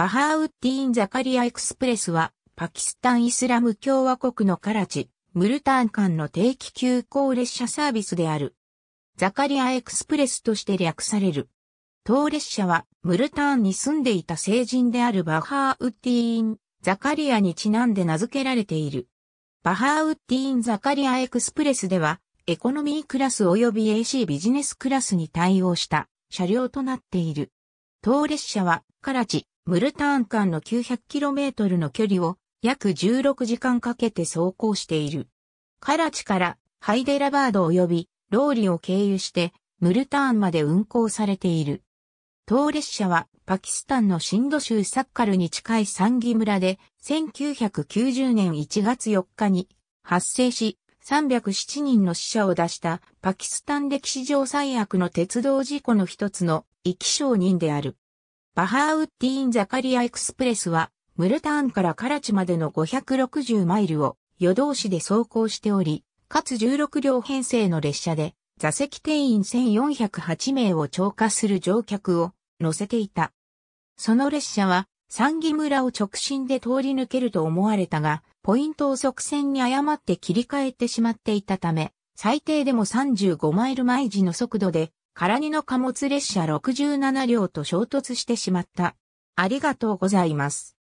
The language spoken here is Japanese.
バハーウッディーン・ザカリア・エクスプレスは、パキスタン・イスラム共和国のカラチ、ムルターン間の定期急行列車サービスである。ザカリア・エクスプレスとして略される。当列車は、ムルターンに住んでいた聖人であるバハーウッディーン・ザカリアにちなんで名付けられている。バハーウッディーン・ザカリア・エクスプレスでは、エコノミークラス及び AC ビジネスクラスに対応した車両となっている。当列車は、カラチ、ムルターン間の 900km の距離を約16時間かけて走行している。カラチからハイデラバード及びローリを経由してムルターンまで運行されている。当列車はパキスタンのシンド州サッカルに近いサンギ村で1990年1月4日に発生し307人の死者を出したパキスタン歴史上最悪の鉄道事故の一つの生き証人である。バハーウッディーン・ザカリア・エクスプレスは、ムルターンからカラチまでの560マイルを夜通しで走行しており、かつ16両編成の列車で、座席定員1408名を超過する乗客を乗せていた。その列車は、三義村を直進で通り抜けると思われたが、ポイントを側線に誤って切り替えてしまっていたため、最低でも35マイル毎時の速度で空ニの貨物列車67両と衝突してしまった。ありがとうございます。